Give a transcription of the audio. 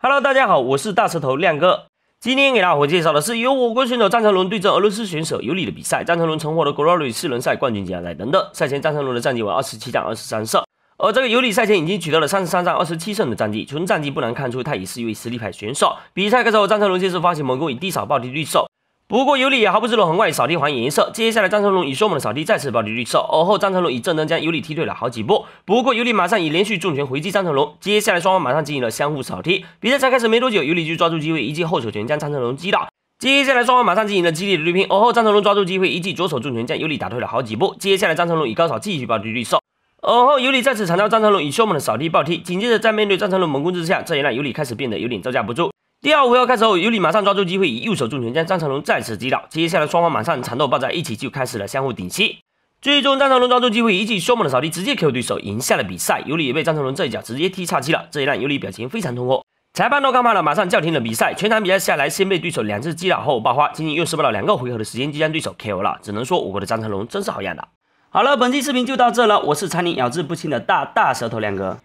Hello，大家好，我是大舌头亮哥。今天给大伙介绍的是由我国选手张成龙对阵俄罗斯选手尤里的比赛。张成龙曾获得 Glory 四轮赛冠军奖杯。等等，赛前张成龙的战绩为二十七战二十三胜，而这个尤里赛前已经取得了三十三战二十七胜的战绩。从战绩不难看出，他也是一位实力派选手。比赛开始后，张成龙先是发起猛攻，以低扫暴踢对手。不过尤里也毫不示弱，很快以扫地还颜色。接下来张成龙以凶猛的扫地再次暴力绿色。而后张成龙以正蹬将尤里踢退了好几步。不过尤里马上以连续重拳回击张成龙。接下来双方马上进行了相互扫踢。比赛才开始没多久，尤里就抓住机会一记后手拳将张成龙击倒。接下来双方马上进行了激烈的对拼。而后张成龙抓住机会一记左手重拳将尤里打退了好几步。接下来张成龙以高扫继续暴力绿色。而后尤里再次缠绕张成龙以凶猛的扫地暴踢。紧接着在面对张成龙猛攻之下，这也让尤里开始变得有点招架不住。第二回合开始后，尤里马上抓住机会，以右手重拳将张成龙再次击倒。接下来双方马上缠斗抱在一起，就开始了相互顶膝。最终张成龙抓住机会，一记凶猛的扫地，直接 KO 对手，赢下了比赛。尤里也被张成龙这一脚直接踢岔气了，这也让尤里表情非常痛苦。裁判都看怕了，马上叫停了比赛。全场比赛下来，先被对手两次击倒后爆发，仅仅用不到两个回合的时间就将对手 KO 了。只能说我国的张成龙真是好样的。好了，本期视频就到这了，我是常年咬字不清的大大舌头亮哥。